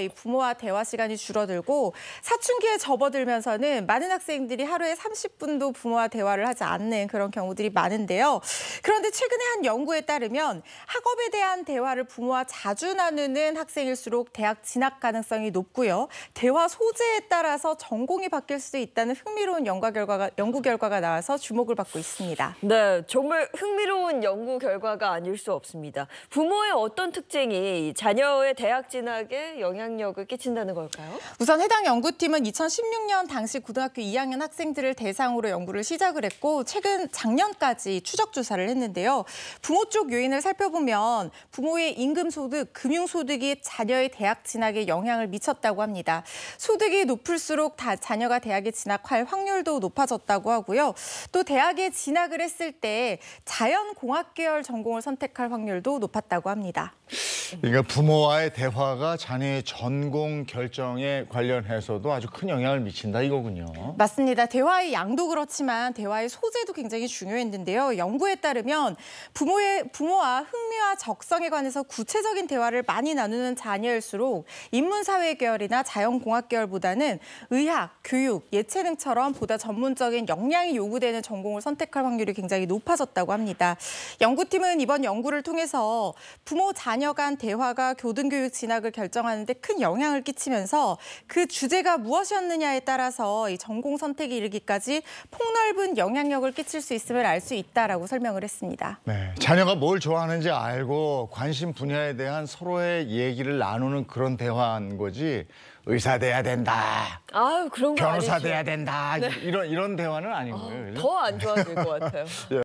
이 부모와 대화 시간이 줄어들고 사춘기에 접어들면서는 많은 학생들이 하루에 30분도 부모와 대화를 하지 않는 그런 경우들이 많은데요. 그런데 최근에 한 연구에 따르면 학업에 대한 대화를 부모와 자주 나누는 학생일수록 대학 진학 가능성이 높고요. 대화 소재에 따라서 전공이 바뀔 수도 있다는 흥미로운 연구 결과가, 연구 결과가 나와서 주목을 받고 있습니다. 네, 정말 흥미로운 연구 결과가 아닐 수 없습니다. 부모의 어떤 특징이 자녀의 대학 진학에 영향 영향력을 끼친다는 걸까요? 우선 해당 연구팀은 2016년 당시 고등학교 2학년 학생들을 대상으로 연구를 시작을 했고 최근 작년까지 추적 조사를 했는데요. 부모 쪽 요인을 살펴보면 부모의 임금 소득, 금융 소득이 자녀의 대학 진학에 영향을 미쳤다고 합니다. 소득이 높을수록 다 자녀가 대학에 진학할 확률도 높아졌다고 하고요. 또 대학에 진학을 했을 때 자연공학 계열 전공을 선택할 확률도 높았다고 합니다. 그러니까 부모와의 대화가 자녀의 전공 결정에 관련해서도 아주 큰 영향을 미친다 이거군요. 맞습니다. 대화의 양도 그렇지만 대화의 소재도 굉장히 중요했는데요. 연구에 따르면 부모의 부모와 흥미와 적성에 관해서 구체적인 대화를 많이 나누는 자녀일수록 인문사회 계열이나 자연공학 계열보다는 의학, 교육, 예체능처럼 보다 전문적인 역량이 요구되는 전공을 선택할 확률이 굉장히 높아졌다고 합니다. 연구팀은 이번 연구를 통해서 부모 자녀 간 대화가 교등교육 진학을 결정하는데 큰 영향을 끼치면서 그 주제가 무엇이었느냐에 따라서 이 전공 선택에 이르기까지 폭넓은 영향력을 끼칠 수 있음을 알 수 있다라고 설명을 했습니다. 네, 자녀가 뭘 좋아하는지 알고 관심 분야에 대한 서로의 얘기를 나누는 그런 대화인 거지 의사 돼야 된다. 아유, 그런 거 변호사 아니죠. 돼야 된다. 네. 이런 이런 대화는 아닌 거예요. 아, 더안 좋아질 것 같아요. 예.